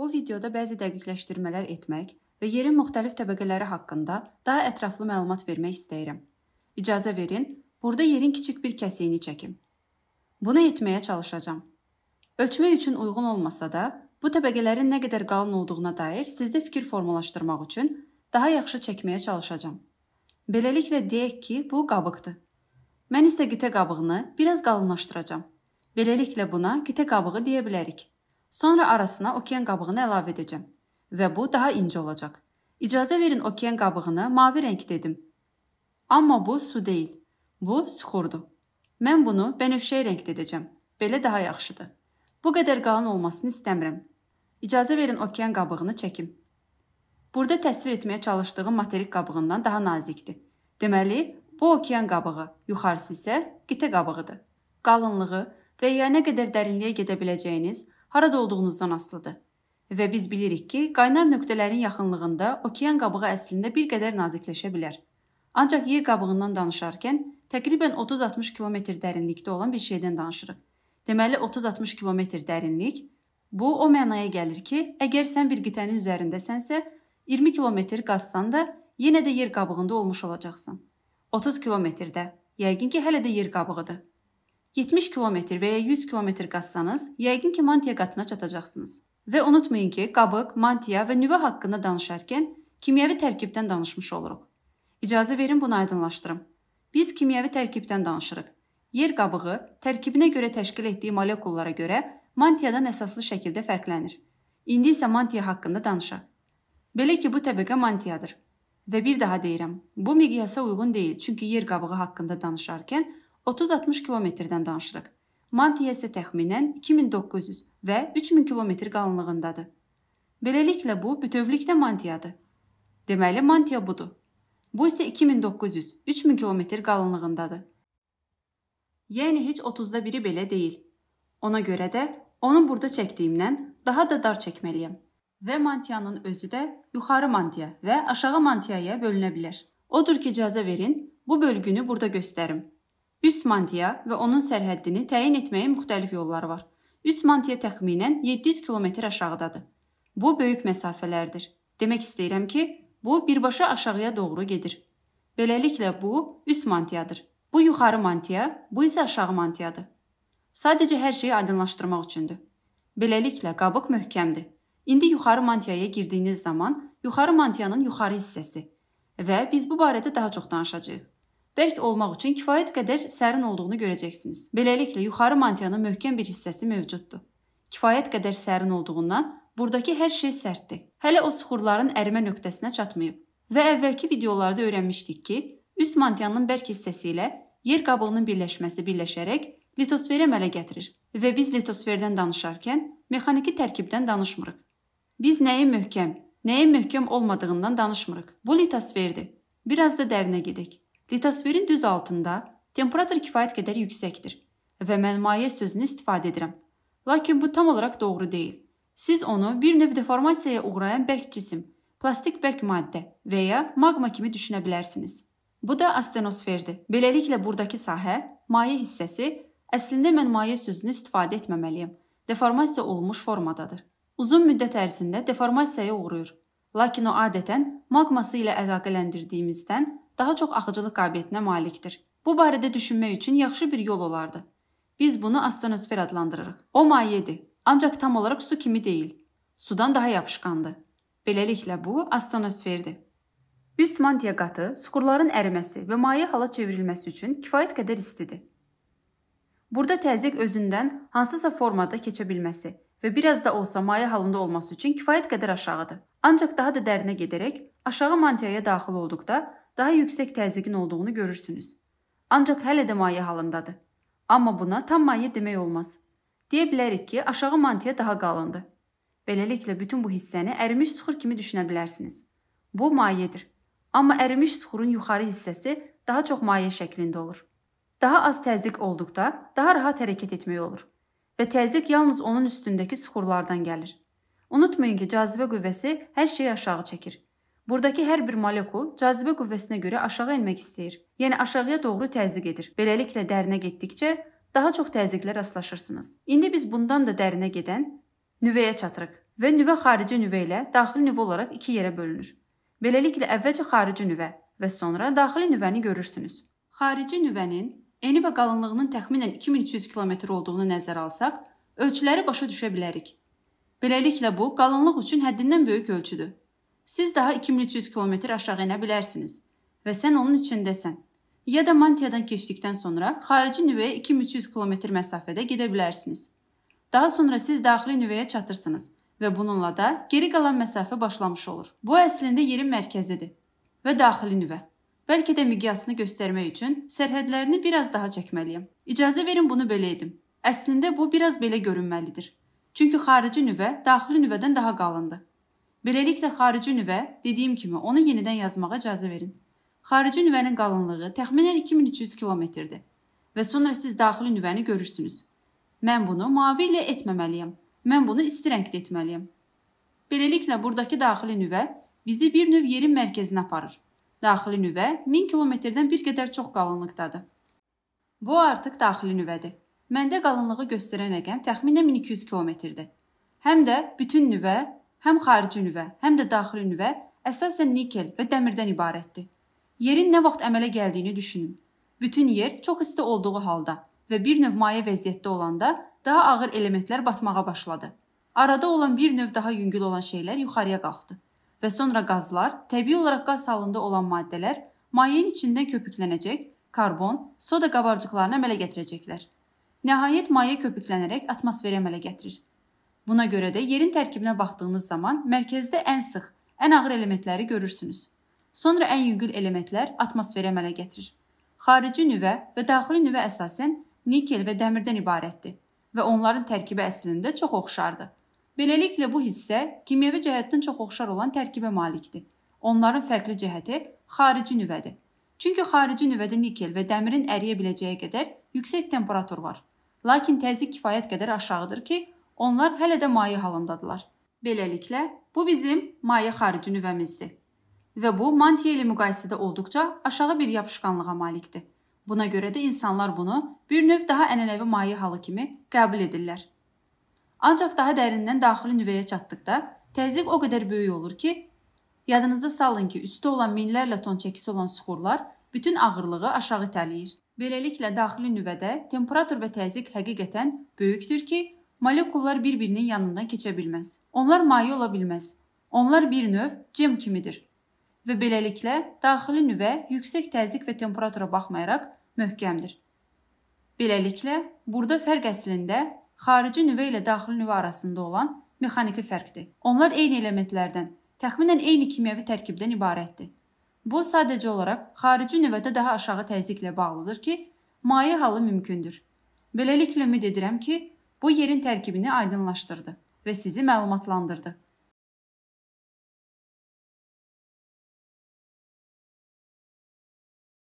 Bu videoda bəzi dəqiqləşdirmələr etmək və yerin müxtəlif təbəqələri haqqında daha ətraflı məlumat vermək istəyirəm. İcazə verin, burada yerin kiçik bir kəsiyini çəkim. Bunu etməyə çalışacağam. Ölçmək üçün uyğun olmasa da, bu təbəqələrin nə qədər qalın olduğuna dair sizdə fikir formalaşdırmaq üçün daha yaxşı çəkməyə çalışacağam. Beləliklə deyək ki, bu qabıqdır. Mən isə qitə qabığını biraz qalınlaşdıracağam. Beləliklə buna qitə qabığı deyə bilərik. Sonra arasına okean qabığını əlavə edəcəm və bu daha inci olacaq. İcazə verin okean qabığını mavi rəng dedim. Amma bu su deyil. Bu suxurdur. Mən bunu bənövşəyi rəngdə edəcəm. Belə daha yaxşıdır. Bu qədər qalın olmasını istəmirəm. İcazə verin okean qabığını çəkim. Burada təsvir etməyə çalışdığım materik qabığından daha nazikdir. Deməli, bu okean qabığı, yuxarısı isə qitə qabığıdır. Qalınlığı və ya nə qədər dərinliyə gedə biləcəyiniz harada olduğunuzdan asılıdır. Və biz bilirik ki, qaynar nöqtələrin yaxınlığında okean qabığı əslində bir qədər nazikləşə bilər. Ancaq yer qabığından danışarkən təqribən 30-60 km dərinlikdə olan bir şeydən danışırıq. Deməli 30-60 km dərinlik bu o mənaya gəlir ki, əgər sən bir qitənin üzərindəsənsə, 20 km qazsan da yenə də yer qabığında olmuş olacaqsan. 30 kilometrdə yəqin ki, hələ də yer qabığıdır. 70 km və ya 100 km qazsanız, yəqin ki, mantiya qatına çatacaqsınız. Və unutmayın ki, qabıq, mantiya və nüvə haqqında danışarkən kimyəvi tərkibdən danışmış oluruq. İcazə verin bunu aydınlaşdırım. Biz kimyəvi tərkibdən danışırıq. Yer qabığı tərkibinə görə təşkil etdiyi molekullara görə mantiyadan əsaslı şəkildə fərqlənir. İndi isə mantiya haqqında danışaq. Belə ki, bu təbəqə mantiyadır. Və bir daha deyirəm, bu miqyasa uyğun deyil, çünki yer qabığı haqqında danışarkən 30-60 kilometrdən danışırıq. Mantiya isə təxminən 2900 və 3000 kilometr qalınlığındadır. Beləliklə bu bütövlükdə mantiyadır. Deməli mantiya budur. Bu isə 2900-3000 kilometr qalınlığındadır. Yəni heç 30-da biri belə deyil. Ona görə də onu burada çəkdiyimdən daha da dar çəkməliyəm. Və mantiyanın özü də yuxarı mantiya və aşağı mantiyaya bölünə bilər. Odur ki, icazə verin, bu bölgünü burada göstərim. Üst mantiya və onun sərhəddini təyin etməyin müxtəlif yolları var. Üst mantiya təxminən 700 kilometr aşağıdadır. Bu böyük məsafələrdir. Demək istəyirəm ki, bu birbaşa aşağıya doğru gedir. Beləliklə bu üst mantiyadır. Bu yuxarı mantiya, bu isə aşağı mantiyadır. Sadəcə hər şeyi aydınlaşdırmaq üçündür. Beləliklə qabıq möhkəmdir. İndi yuxarı mantiyaya girdiyiniz zaman yuxarı mantiyanın yuxarı hissəsi və biz bu barədə daha çox danışacağıq. Bərk olmaq üçün kifayət qədər sərin olduğunu görəcəksiniz. Beləliklə, yuxarı mantiyanın möhkəm bir hissəsi mövcuddur. Kifayət qədər sərin olduğundan burdakı hər şey sərtdir. Hələ o suxurların ərimə nöqtəsinə çatmayıb və əvvəlki videolarda öyrənmişdik ki, üst mantiyanın bərk hissəsi ilə yer qabığının birləşməsi birləşərək litosferi əmələ gətirir və biz litosferdən danışarkən mexaniki tərkibdən danışmırıq. Biz nəyin möhkəm, nəyin möhkəm olmadığından danışmırıq. Bu litosferdir. Biraz da dərinə gedək. Litosferin düz altında temperatur kifayət qədər yüksəkdir və mən maye sözünü istifadə edirəm. Lakin bu tam olaraq doğru deyil. Siz onu bir növ deformasiyaya uğrayan bərk cisim, plastik bərk maddə və ya maqma kimi düşünə bilərsiniz. Bu da astenosferdir. Beləliklə burdakı sahə, maye hissəsi əslində mən maye sözünü istifadə etməməliyəm. Deformasiya olmuş formadadır. Uzun müddət ərzində deformasiyaya uğrayır. Lakin o adətən maqması ilə əlaqələndirdiyimizdən daha çox axıcılıq qabiliyyətinə malikdir. Bu barədə düşünmək üçün yaxşı bir yol olardı. Biz bunu astenosfer adlandırırıq. O mayedir, ancaq tam olaraq su kimi deyil. Sudan daha yapışqandır. Beləliklə bu astenosferdir. Üst mantiya qatı suxurların əriməsi və maye hala çevrilməsi üçün kifayət qədər istidir. Burada təzyiq özündən hansısa formada keçə bilməsi və biraz da olsa maye halında olması üçün kifayət qədər aşağıdır. Ancaq daha da dərinə gedərək aşağı mantiyaya daxil olduqda daha yüksək təzyiqin olduğunu görürsünüz. Ancaq hələ də maye halındadır. Amma buna tam maye demək olmaz. Deyə bilərik ki, aşağı mantiya daha qalındır. Beləliklə bütün bu hissəni ərimiş süxur kimi düşünə bilərsiniz. Bu mayedir. Amma ərimiş süxurun yuxarı hissəsi daha çox maye şəklində olur. Daha az təzyiq olduqda daha rahat hərəkət etmək olur və təzyiq yalnız onun üstündəki süxurlardan gəlir. Unutmayın ki, cazibə qüvvəsi hər şeyi aşağı çəkir. Buradakı hər bir molekul cazibə qüvvəsinə görə aşağı enmək istəyir. Yəni aşağıya doğru təzyiq edir. Beləliklə dərinə getdikcə daha çox təzyiqlə rastlaşırsınız. İndi biz bundan da dərinə gedən nüvəyə çatırıq və nüvə xarici nüvə ilə daxili nüvə olaraq iki yerə bölünür. Beləliklə əvvəlcə xarici nüvə və sonra daxili nüvəni görürsünüz. Xarici nüvənin eni və qalınlığının təxminən 2300 km olduğunu nəzərə alsaq, ölçüləri başa düşə bilərik. Beləliklə bu qalınlıq üçün həddindən böyük ölçüdür. Siz daha 2300 km aşağı enə bilərsiniz və sən onun içindəsən. Ya da Mantiyadan keçdikdən sonra xarici nüvəyə 2300 km məsafədə gedə bilərsiniz. Daha sonra siz daxili nüvəyə çatırsınız və bununla da geri qalan məsafə başlamış olur. Bu əslində yerin mərkəzidir və daxili nüvə. Bəlkə də miqyasını göstərmək üçün sərhədlərini biraz daha çəkməliyəm. İcazə verin bunu belə edim. Əslində bu biraz belə görünməlidir. Çünki xarici nüvə daxili nüvədən daha qalındır. Beləliklə xarici nüvə, dediyim kimi, onu yenidən yazmağa icazə verin. Xarici nüvənin qalınlığı təxminən 2300 kilometrdir və sonra siz daxili nüvəni görürsünüz. Mən bunu mavi ilə etməməliyəm. Mən bunu isti rəngdə etməliyəm. Beləliklə burdakı daxili nüvə bizi bir növ yerin mərkəzinə aparır. Daxili nüvə 1000 kilometrdən bir qədər çox qalınlıqdadır. Bu artıq daxili nüvədir. Məndə qalınlığı göstərən rəqəm təxminən 1200 kilometrdir. Həm də bütün nüvə həm xarici nüvə, həm də daxili nüvə əsasən nikel və dəmirdən ibarətdir. Yerin nə vaxt əmələ gəldiyini düşünün. Bütün yer çox isti olduğu halda və bir növ maye vəziyyətdə olanda daha ağır elementlər batmağa başladı. Arada olan bir növ daha yüngül olan şeylər yuxarıya qalxdı və sonra qazlar, təbii olaraq qaz halında olan maddələr mayenin içindən köpüklənəcək, karbon, soda qabarcıqlarını əmələ gətirəcəklər. Nəhayət maye köpüklənərək atmosferə əmələ gətirir. Buna görə də yerin tərkibinə baxdığınız zaman mərkəzdə ən sıx, ən ağır elementləri görürsünüz. Sonra ən yüngül elementlər atmosferi əmələ gətirir. Xarici nüvə və daxili nüvə əsasən nikel və dəmirdən ibarətdir və onların tərkibi əslində çox oxşardır. Beləliklə bu hissə kimyəvi cəhətdən çox oxşar olan tərkibə malikdir. Onların fərqli cəhəti xarici nüvədir. Çünki xarici nüvədə nikel və dəmirin əriyə biləcəyi qədər yüksək temperatur var. Lakin təzyiq kifayət qədər aşağıdır ki, Onlar hələ də maye halındadılar. Beləliklə, bu bizim maye xarici nüvəmizdir. Və bu mantiya ilə müqayisədə olduqca aşağı bir yapışqanlığa malikdir. Buna görə də insanlar bunu bir növ daha ənənəvi maye halı kimi qəbul edirlər. Ancaq daha dərindən daxili nüvəyə çatdıqda təzyiq o qədər böyük olur ki, yadınızda salın ki, üstü olan minlərlə ton çəkisi olan suxurlar bütün ağırlığı aşağı itələyir. Beləliklə daxili nüvədə temperatur və təzyiq həqiqətən böyükdür ki, molekullar bir-birinin yanından keçə bilməz. Onlar maye ola bilməz. Onlar bir növ cem kimidir. Və beləliklə daxili nüvə yüksək təzyiq və temperatura baxmayaraq möhkəmdir. Beləliklə, burada fərq əslində xarici nüvə ilə daxili nüvə arasında olan mexaniki fərqdir. Onlar eyni elementlərdən, təxminən eyni kimyəvi tərkibdən ibarətdir. Bu sadəcə olaraq xarici nüvədə daha aşağı təzyiqlə bağlıdır ki, maye halı mümkündür. Beləliklə ümid edirəm ki, bu yerin tərkibini aydınlaşdırdı və sizi məlumatlandırdı.